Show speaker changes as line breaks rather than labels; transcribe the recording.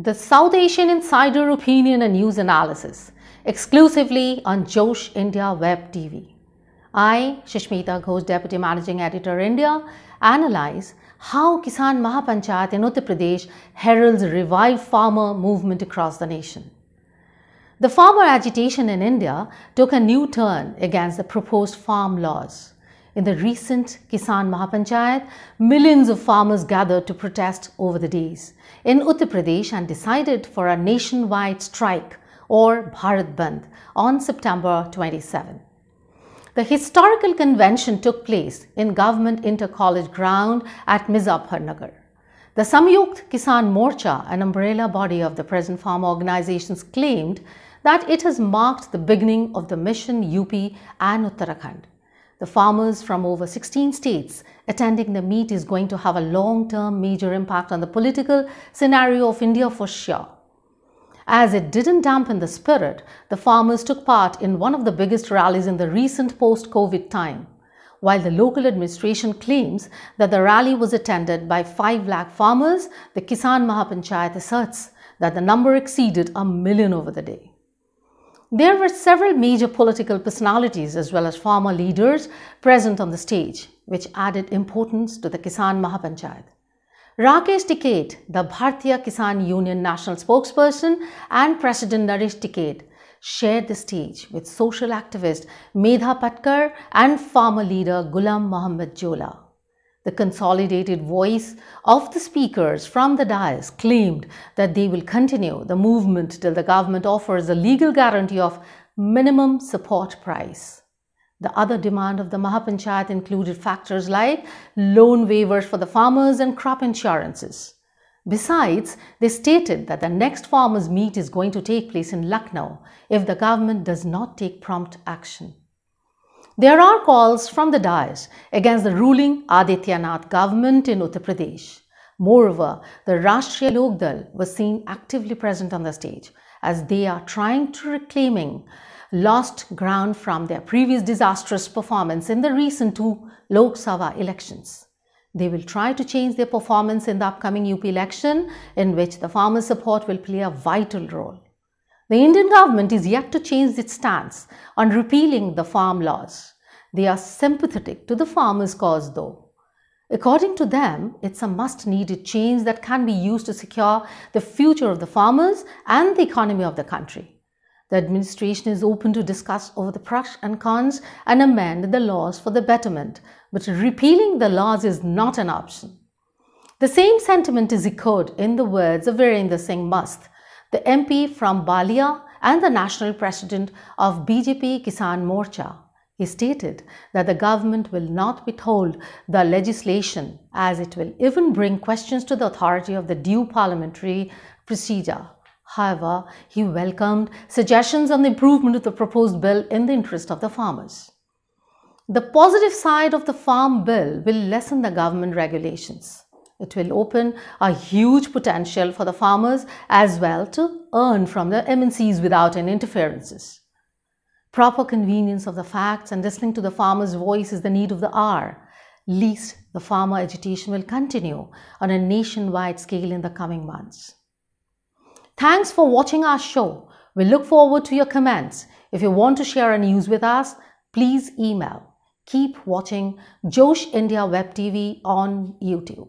the South Asian Insider Opinion and News Analysis, exclusively on Josh India Web TV. I, Shishmita Ghosh, Deputy Managing Editor, India, analyze how Kisan Mahapanchayat in Uttar Pradesh heralds revived farmer movement across the nation. The farmer agitation in India took a new turn against the proposed farm laws. In the recent Kisan Mahapanchayat, millions of farmers gathered to protest over the days in Uttar Pradesh and decided for a nationwide strike or Bharat Bandh on September 27. The historical convention took place in Government Inter-College ground at Mizapharnagar. The Samyukt Kisan Morcha, an umbrella body of the present farmer organizations, claimed that it has marked the beginning of the mission UP and Uttarakhand. The farmers from over 16 states attending the meet is going to have a long-term major impact on the political scenario of India for sure. As it didn't dampen the spirit, the farmers took part in one of the biggest rallies in the recent post-COVID time. While the local administration claims that the rally was attended by 5 lakh farmers, the Kisan Mahapanchayat asserts that the number exceeded a million over the day. There were several major political personalities as well as former leaders present on the stage, which added importance to the Kisan Mahapanchayat. Rakesh Tikait, the Bharatiya Kisan Union national spokesperson and President Naresh Tikait, shared the stage with social activist Medha Patkar and farmer leader Gulam Mohammed Jola. The consolidated voice of the speakers from the dais claimed that they will continue the movement till the government offers a legal guarantee of minimum support price. The other demand of the Mahapanchayat included factors like loan waivers for the farmers and crop insurances. Besides, they stated that the next farmers' meet is going to take place in Lucknow if the government does not take prompt action. There are calls from the dais against the ruling Adityanath government in Uttar Pradesh. Moreover, the Rashtriya Lok Dal was seen actively present on the stage as they are trying to reclaiming lost ground from their previous disastrous performance in the recent two Lok Sabha elections. They will try to change their performance in the upcoming UP election in which the farmer support will play a vital role. The Indian government is yet to change its stance on repealing the farm laws. They are sympathetic to the farmers' cause though. According to them, it's a must needed change that can be used to secure the future of the farmers and the economy of the country. The administration is open to discuss over the pros and cons and amend the laws for the betterment, but repealing the laws is not an option. The same sentiment is echoed in the words of Virendra Singh Must the MP from Balia and the national president of BJP Kisan Morcha. He stated that the government will not withhold the legislation as it will even bring questions to the authority of the due parliamentary procedure. However, he welcomed suggestions on the improvement of the proposed bill in the interest of the farmers. The positive side of the farm bill will lessen the government regulations. It will open a huge potential for the farmers as well to earn from the MNCs without any interferences. Proper convenience of the facts and listening to the farmer's voice is the need of the hour. Least the farmer agitation will continue on a nationwide scale in the coming months. Thanks for watching our show. We look forward to your comments. If you want to share a news with us, please email. Keep watching Josh India Web TV on YouTube.